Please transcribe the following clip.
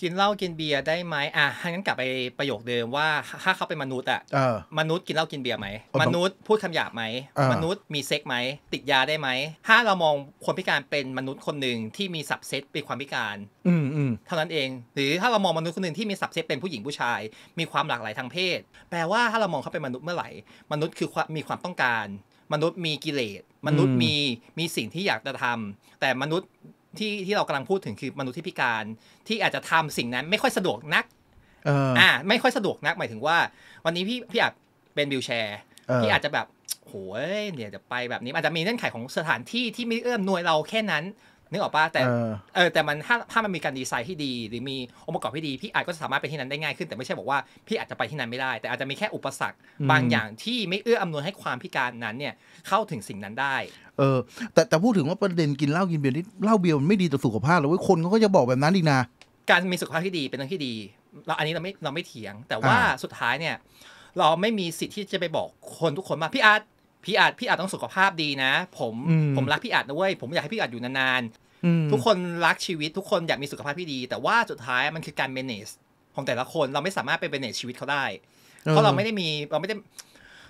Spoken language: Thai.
กินเหล้ากินเบียร์ได้ไหมอ่ะงั้นกลับไปประโยคเดิมว่า ถ้าเขาเป็นมนุษย์อ่ะมนุษย์กินเหล้ากินเบียร์ไหม มนุษย์พูดคำหยาบไหม มนุษย์มีเซ็กไหม ติดยาได้ไหม ถ้าเรามองคนพิการเป็นมนุษย์คนหนึ่งที่มีสับเซตเป็นความพิการ อืมเท่านั้นเอง หรือถ้าเรามองมนุษย์คนหนึ่งที่มีสับเซตเป็นผู้หญิงผู้ชาย มีความหลากหลายทางเพศ แปลว่าถ้าเรามองเขาเป็นมนุษย์เมื่อไหร่ มนุษย์คือมีความต้องการ มนุษย์มีกิเลส มนุษย์มี มีสิ่งที่อยากจะทำแต่มนุษย์ที่ที่เรากำลังพูดถึงคือมนุษย์ที่พิการที่อาจจะทำสิ่งนั้นไม่ค่อยสะดวกนัก อ่าไม่ค่อยสะดวกนัก หมายถึงว่าวันนี้พี่พี่อาจเป็นวิวแชร์พี่อาจจะแบบโหยเนี่ยจะไปแบบนี้อาจจะมีเงื่อนไขของสถานที่ ที่ไม่เอื้อมนวยเราแค่นั้นนึกออกปะแต่เออแต่มันถ้าถ้ามันมีการดีไซน์ที่ดีหรือมีองค์ประกอบที่ดีพี่อาจก็จะสามารถไปที่นั้นได้ง่ายขึ้น แต่ไม่ใช่บอกว่าพี่อาจจะไปที่นั้นไม่ได้ แต่อาจจะมีแค่อุปสรรค บางอย่างที่ไม่เอื้ออำนวยให้ความพิการนั้นเนี่ยเข้าถึงสิ่งนั้นได้เออแต่แต่พูดถึงว่าประเด็นกินเหล้ากินเบียร์นี่เหล้าเบียร์มันไม่ดีต่อสุขภาพเลยคนเขาก็จะบอกแบบนั้นดีนะการมีสุขภาพที่ดีเป็นเรื่องที่ดีเราอันนี้เราไม่เราไม่เถียง แต่ว่าสุดท้ายเนี่ยเราไม่มีสิทธิ์ที่จะไปบอกคนทุกคนมาพี่อาร์ตพี่อาจพี่อาจต้องสุขภาพดีนะ ผมผมรักพี่อาจนะเว้ยผมอยากให้พี่อาจอยู่นานๆทุกคนรักชีวิต ทุกคนอยากมีสุขภาพที่ดี แต่ว่าสุดท้ายมันคือการเมเนจของแต่ละคนเราไม่สามารถไปเมเนจชีวิตเขาได้เพราะเราไม่ได้มีเราไม่ได้